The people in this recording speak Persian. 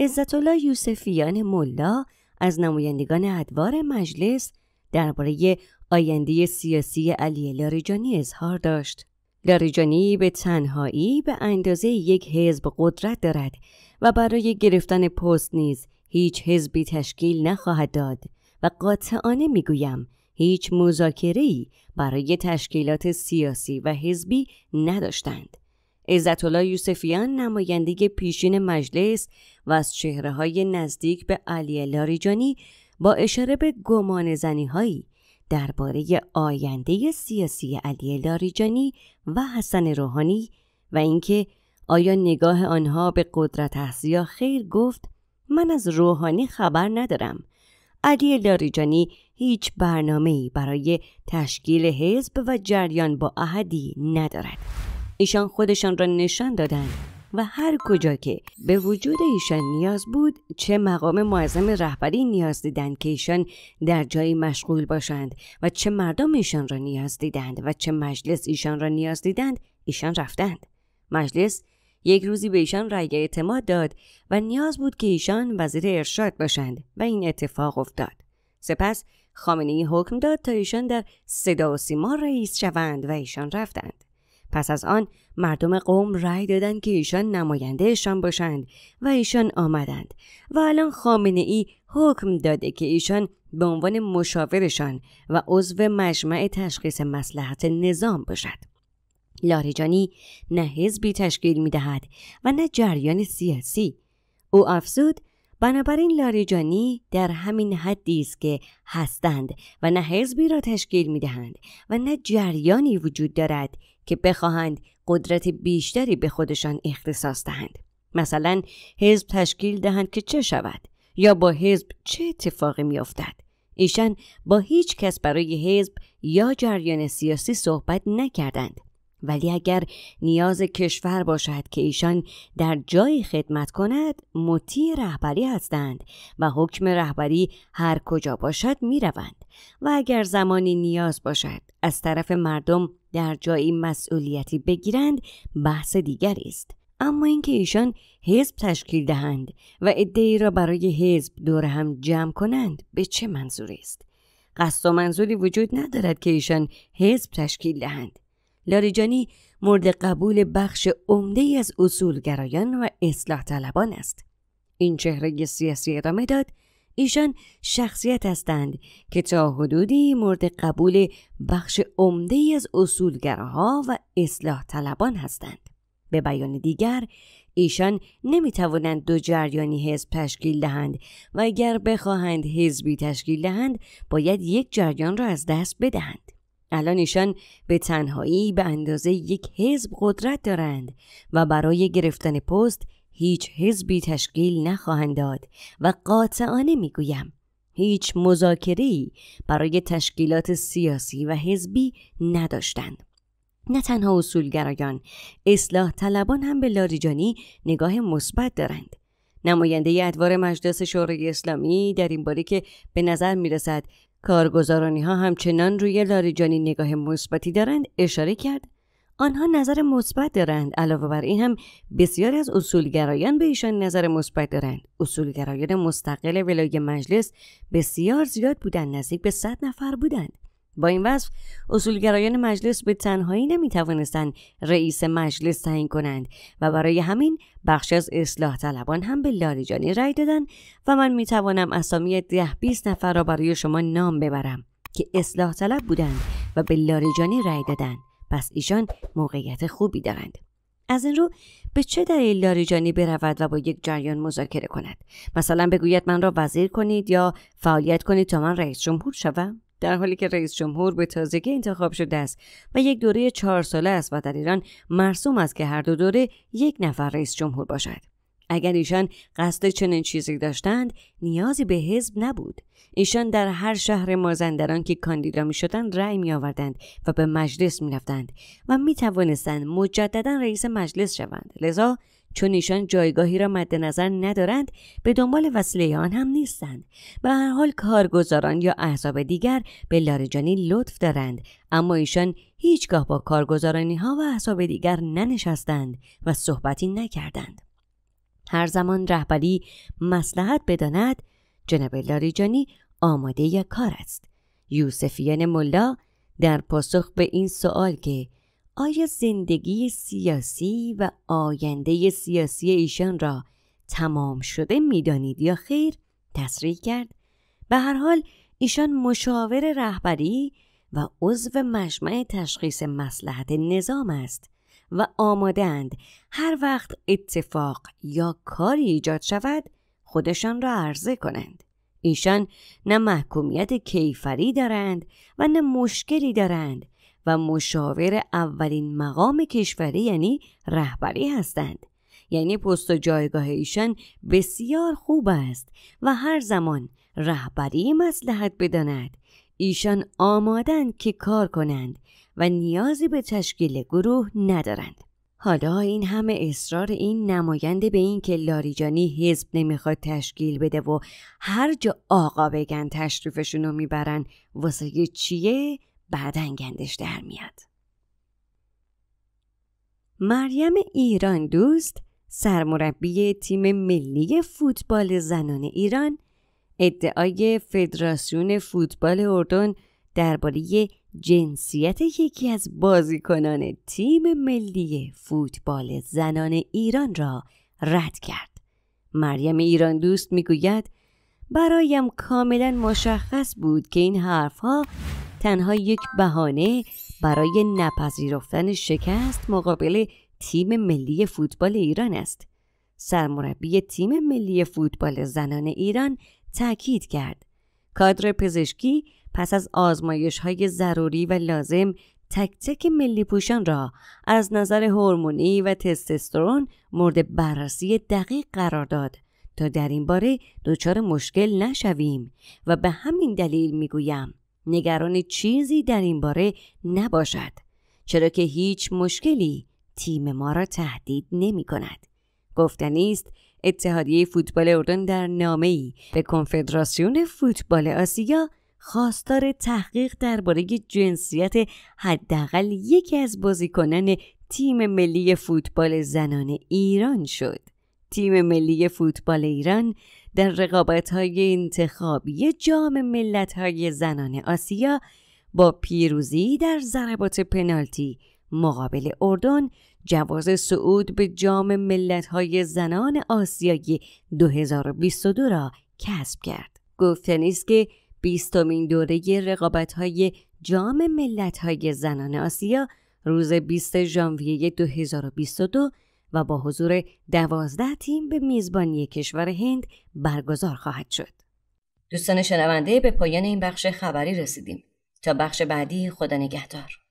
عزت الله یوسفیان ملا از نمایندگان ادوار مجلس درباره آینده سیاسی علی لاریجانی اظهار داشت. لاریجانی به تنهایی به اندازه یک حزب قدرت دارد و برای گرفتن پست نیز هیچ حزبی تشکیل نخواهد داد و قاطعانه میگویم هیچ مذاکره‌ای برای تشکیلات سیاسی و حزبی نداشتند عزت الله یوسفیان نماینده پیشین مجلس و از چهره های نزدیک به علی لاریجانی با اشاره به گمان زنی هایی درباره آینده سیاسی علی لاریجانی و حسن روحانی و اینکه آیا نگاه آنها به قدرت است خیر گفت من از روحانی خبر ندارم علی لاریجانی هیچ برنامه‌ای برای تشکیل حزب و جریان با احدی ندارد ایشان خودشان را نشان دادند و هر کجا که به وجود ایشان نیاز بود چه مقام معظم رهبری نیاز دیدند که ایشان در جایی مشغول باشند و چه مردم ایشان را نیاز دیدند و چه مجلس ایشان را نیاز دیدند ایشان رفتند مجلس یک روزی به ایشان رأی اعتماد داد و نیاز بود که ایشان وزیر ارشاد باشند و این اتفاق افتاد سپس خامنه حکم داد تا ایشان در صدا و سیما رئیس شوند و ایشان رفتند پس از آن مردم قوم رأی دادند که ایشان نمایندهشان باشند و ایشان آمدند و الان خامنه ای حکم داده که ایشان به عنوان مشاورشان و عضو مجمع تشخیص مسلحت نظام باشد. لاریجانی نه حزبی تشکیل می دهد و نه جریان سیاسی. او افزود بنابراین لاریجانی در همین حدی است که هستند و نه حزبی را تشکیل می دهند و نه جریانی وجود دارد که بخواهند قدرت بیشتری به خودشان اختصاص دهند مثلا حزب تشکیل دهند که چه شود یا با حزب چه اتفاقی میافتد ایشان با هیچ کس برای حزب یا جریان سیاسی صحبت نکردند ولی اگر نیاز کشور باشد که ایشان در جایی خدمت کند مطیع رهبری هستند و حکم رهبری هر کجا باشد می روند و اگر زمانی نیاز باشد از طرف مردم در جایی مسئولیتی بگیرند بحث دیگری است اما اینکه ایشان حزب تشکیل دهند و ادعی را برای حزب دور هم جمع کنند به چه منظوری است قصد و منظوری وجود ندارد که ایشان حزب تشکیل دهند لاریجانی مورد قبول بخش عمده از اصولگرایان و اصلاح طلبان است. این چهره سیاسی ادامه داد ایشان شخصیت هستند که تا حدودی مورد قبول بخش عمده از اصولگراها و اصلاح طلبان هستند. به بیان دیگر ایشان نمی توانند دو جریانی حزب تشکیل دهند و اگر بخواهند حزبی تشکیل دهند باید یک جریان را از دست بدهند. الان ایشان به تنهایی به اندازه یک حزب قدرت دارند و برای گرفتن پست هیچ حزبی تشکیل نخواهند داد و قاطعانه میگویم هیچ ای برای تشکیلات سیاسی و حزبی نداشتند. نه تنها اصولگرایان، اصلاح طلبان هم به لاریجانی نگاه مثبت دارند. نماینده ادوار مجلس شورای اسلامی در این باره که به نظر میرسد کارگزارانی ها همچنان روی لاریجانی نگاه مثبتی دارند اشاره کرد آنها نظر مثبت دارند علاوه بر این هم بسیاری از اصولگرایان به ایشان نظر مثبت دارند اصولگرایان مستقل ولای مجلس بسیار زیاد بودند نزدیک به 100 نفر بودند با این وصف اصولگرایان مجلس به تنهایی نمی رئیس مجلس تعیین کنند و برای همین بخش از اصلاح طلبان هم به لاریجانی رأی دادند و من می توانم اسامی ده 20 نفر را برای شما نام ببرم که اصلاح طلب بودند و به لاریجانی رأی دادند پس ایشان موقعیت خوبی دارند از این رو به چه دلیل لاریجانی برود و با یک جریان مذاکره کند مثلا بگوید من را وزیر کنید یا فعالیت کنید تا من رئیس جمهور شوم در حالی که رئیس جمهور به تازگی انتخاب شده است و یک دوره چهار ساله است و در ایران مرسوم است که هر دو دوره یک نفر رئیس جمهور باشد اگر ایشان قصد چنین چیزی داشتند نیازی به حزب نبود ایشان در هر شهر مازندران که کاندیدا میشدند رأی آوردند و به مجلس میرفتند و می توانستند مجددا رئیس مجلس شوند لذا چون ایشان جایگاهی را مد نظر ندارند به دنبال وسیله آن هم نیستند به هر حال کارگزاران یا احزاب دیگر به لاریجانی لطف دارند اما ایشان هیچگاه با کارگزارانی ها و احزاب دیگر ننشستند و صحبتی نکردند هر زمان رهبری مسلحت بداند جناب لاریجانی آماده کار است یوسفیان ملا در پاسخ به این سوال که آیا زندگی سیاسی و آینده سیاسی ایشان را تمام شده میدانید یا خیر تصریح کرد به هر حال ایشان مشاور رهبری و عضو مجمع تشخیص مسلحت نظام است و آمادند هر وقت اتفاق یا کاری ایجاد شود خودشان را عرضه کنند ایشان نه محکومیت کیفری دارند و نه مشکلی دارند و مشاور اولین مقام کشوری یعنی رهبری هستند یعنی پست و جایگاه ایشان بسیار خوب است و هر زمان رهبری مسلحت بداند ایشان آمادند که کار کنند و نیازی به تشکیل گروه ندارند حالا این همه اصرار این نماینده به این که لاریجانی حزب نمیخواد تشکیل بده و هر جا آقا بگن تشریفشون رو میبرن واسه چیه؟ بعدا گندش در میاد مریم ایران دوست سرمربی تیم ملی فوتبال زنان ایران ادعای فدراسیون فوتبال اردن درباره جنسیت یکی از بازیکنان تیم ملی فوتبال زنان ایران را رد کرد. مریم ایران دوست میگوید برایم کاملا مشخص بود که این حرفها تنها یک بهانه برای نپذیرفتن شکست مقابل تیم ملی فوتبال ایران است. سرمربی تیم ملی فوتبال زنان ایران تاکید کرد کادر پزشکی پس از آزمایش های ضروری و لازم تک تک ملی پوشان را از نظر هورمونی و تستسترون مورد بررسی دقیق قرار داد تا در این باره دچار مشکل نشویم و به همین دلیل میگویم نگران چیزی در این باره نباشد چرا که هیچ مشکلی تیم ما را تهدید نمی کند. گفتنی است اتحادیه فوتبال اردن در نامه ای به کنفدراسیون فوتبال آسیا خواستار تحقیق درباره جنسیت حداقل یکی از بازیکنان تیم ملی فوتبال زنان ایران شد. تیم ملی فوتبال ایران در رقابت های انتخابی جام ملت های زنان آسیا با پیروزی در ضربات پنالتی مقابل اردن جواز صعود به جام ملت های زنان آسیایی 2022 را کسب کرد. گفتنی است که بیستمین دوره رقابت های جام ملت های زنان آسیا روز 20 ژانویه 2022 و با حضور دوازده تیم به میزبانی کشور هند برگزار خواهد شد. دوستان شنونده به پایان این بخش خبری رسیدیم. تا بخش بعدی خدا نگهدار.